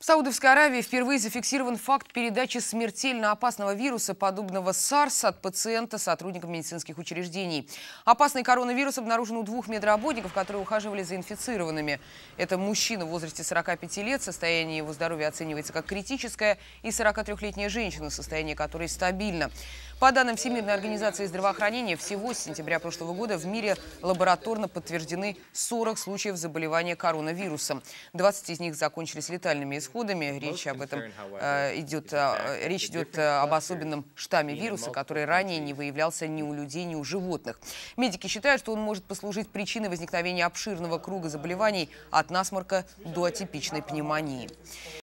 В Саудовской Аравии впервые зафиксирован факт передачи смертельно опасного вируса, подобного САРС, от пациента сотрудникам медицинских учреждений. Опасный коронавирус обнаружен у двух медработников, которые ухаживали за инфицированными. Это мужчина в возрасте 45 лет, состояние его здоровья оценивается как критическое, и 43-летняя женщина, состояние которой стабильно. По данным Всемирной организации здравоохранения, всего с сентября прошлого года в мире лабораторно подтверждены 40 случаев заболевания коронавирусом. 20 из них закончились летальными исходами. Речь об этом э, идет, э, речь идет э, об особенном штамме вируса, который ранее не выявлялся ни у людей, ни у животных. Медики считают, что он может послужить причиной возникновения обширного круга заболеваний от насморка до атипичной пневмонии.